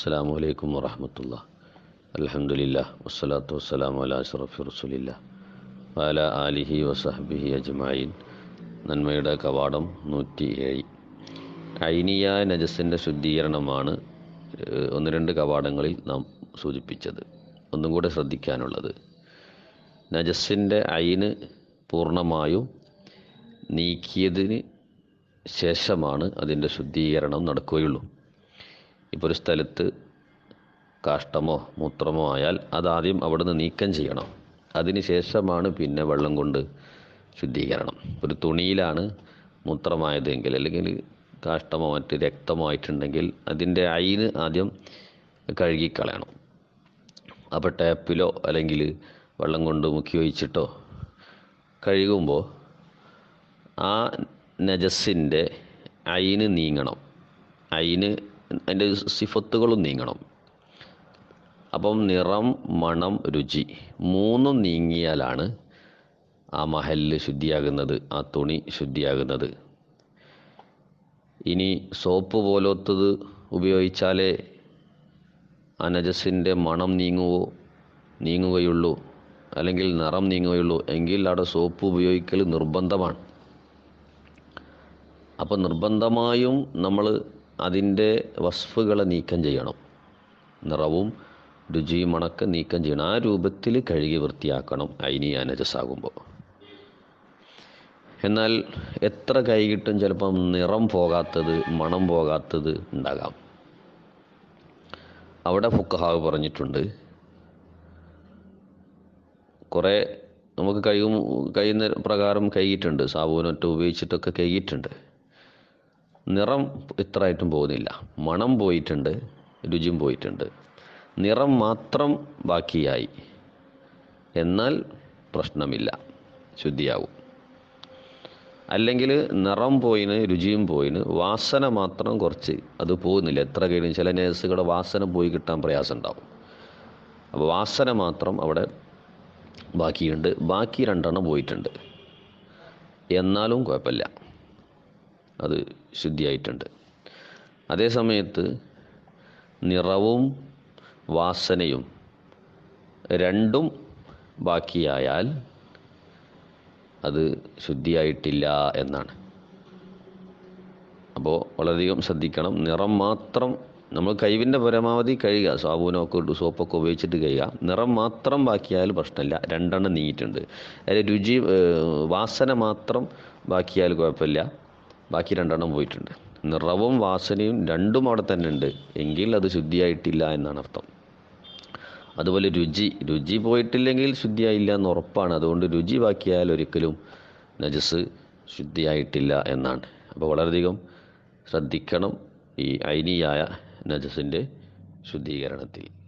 അസ്സാം വലൈക്കും വറഹമത്തുള്ള അലഹമുല്ല വസ്സലാത്തു വസ്സലാം അല അഷറഫി റസുലില്ല അല ആലിഹി വസഹബിഹി അജ്മായിൻ നന്മയുടെ കവാടം നൂറ്റി ഏഴ് ഐനിയ നജസിൻ്റെ ശുദ്ധീകരണമാണ് ഒന്ന് രണ്ട് കവാടങ്ങളിൽ നാം സൂചിപ്പിച്ചത് ഒന്നും കൂടെ ശ്രദ്ധിക്കാനുള്ളത് നജസ്സിൻ്റെ ഐന് പൂർണ്ണമായും നീക്കിയതിന് ശേഷമാണ് അതിൻ്റെ ശുദ്ധീകരണം നടക്കുകയുള്ളൂ ഇപ്പോൾ ഒരു സ്ഥലത്ത് കാഷ്ടമോ മൂത്രമോ ആയാൽ അതാദ്യം അവിടെ നിന്ന് നീക്കം ചെയ്യണം അതിനുശേഷമാണ് പിന്നെ വെള്ളം കൊണ്ട് ശുദ്ധീകരണം ഒരു തുണിയിലാണ് മൂത്രമായതെങ്കിൽ അല്ലെങ്കിൽ കാഷ്ടമോ മറ്റ് രക്തമോ ആയിട്ടുണ്ടെങ്കിൽ അതിൻ്റെ അയിന് ആദ്യം കഴുകിക്കളയണം അപ്പോൾ ടാപ്പിലോ അല്ലെങ്കിൽ വെള്ളം കൊണ്ട് മുക്കി ഒഴിച്ചിട്ടോ കഴുകുമ്പോൾ ആ നജസ്സിൻ്റെ അയിന് നീങ്ങണം അയിന് അതിൻ്റെ സിഫത്തുകളും നീങ്ങണം അപ്പം നിറം മണം രുചി മൂന്നും നീങ്ങിയാലാണ് ആ മഹലിൽ ശുദ്ധിയാകുന്നത് ആ തുണി ശുദ്ധിയാകുന്നത് ഇനി സോപ്പ് പോലത്തത് ഉപയോഗിച്ചാലേ അനജസിൻ്റെ മണം നീങ്ങുവോ നീങ്ങുകയുള്ളൂ അല്ലെങ്കിൽ നിറം നീങ്ങുകയുള്ളൂ എങ്കിൽ അവിടെ സോപ്പ് ഉപയോഗിക്കൽ നിർബന്ധമാണ് അപ്പോൾ നിർബന്ധമായും നമ്മൾ അതിൻ്റെ വസ്ഫുകളെ നീക്കം ചെയ്യണം നിറവും രുചിയും മണക്ക് നീക്കം ചെയ്യണം ആ രൂപത്തിൽ കഴുകി വൃത്തിയാക്കണം അയിനി അനജസാകുമ്പോൾ എന്നാൽ എത്ര കൈകിട്ടും ചിലപ്പം നിറം പോകാത്തത് മണം പോകാത്തത് ഉണ്ടാകാം അവിടെ ഫുക്കഹാവ് പറഞ്ഞിട്ടുണ്ട് കുറേ നമുക്ക് കഴിയും കഴിയുന്ന പ്രകാരം കൈകിട്ടുണ്ട് സാബൂനൊറ്റ ഉപയോഗിച്ചിട്ടൊക്കെ കൈകിട്ടുണ്ട് നിറം ഇത്രയായിട്ടും പോകുന്നില്ല മണം പോയിട്ടുണ്ട് രുചിയും പോയിട്ടുണ്ട് നിറം മാത്രം ബാക്കിയായി എന്നാൽ പ്രശ്നമില്ല ശുദ്ധിയാവും അല്ലെങ്കിൽ നിറം പോയിന് രുചിയും പോയിന് വാസന മാത്രം കുറച്ച് അത് പോകുന്നില്ല എത്ര കഴിഞ്ഞു ചില നേഴ്സുകളുടെ വാസന പോയി കിട്ടാൻ പ്രയാസം ഉണ്ടാവും അപ്പോൾ വാസന മാത്രം അവിടെ ബാക്കിയുണ്ട് ബാക്കി രണ്ടെണ്ണം പോയിട്ടുണ്ട് എന്നാലും കുഴപ്പമില്ല അത് ശുദ്ധിയായിട്ടുണ്ട് അതേ സമയത്ത് നിറവും വാസനയും രണ്ടും ബാക്കിയായാൽ അത് ശുദ്ധിയായിട്ടില്ല എന്നാണ് അപ്പോൾ വളരെയധികം ശ്രദ്ധിക്കണം നിറം മാത്രം നമ്മൾ കഴിവിൻ്റെ പരമാവധി കഴുകുക ഒക്കെ ഇട്ട് സോപ്പൊക്കെ ഉപയോഗിച്ചിട്ട് കഴുകുക നിറം മാത്രം ബാക്കിയായാൽ പ്രശ്നമില്ല രണ്ടെണ്ണം നീറ്റുണ്ട് അതിൽ രുചി വാസന മാത്രം ബാക്കിയായാൽ കുഴപ്പമില്ല ബാക്കി രണ്ടെണ്ണം പോയിട്ടുണ്ട് നിറവും വാസനയും രണ്ടും അവിടെ തന്നെ ഉണ്ട് എങ്കിൽ അത് ശുദ്ധിയായിട്ടില്ല എന്നാണ് അർത്ഥം അതുപോലെ രുചി രുചി പോയിട്ടില്ലെങ്കിൽ ശുദ്ധിയായില്ല എന്ന് ഉറപ്പാണ് അതുകൊണ്ട് രുചി ബാക്കിയായാൽ ഒരിക്കലും നജസ് ശുദ്ധിയായിട്ടില്ല എന്നാണ് അപ്പോൾ വളരെയധികം ശ്രദ്ധിക്കണം ഈ ഐനിയായ നജസിൻ്റെ ശുദ്ധീകരണത്തിൽ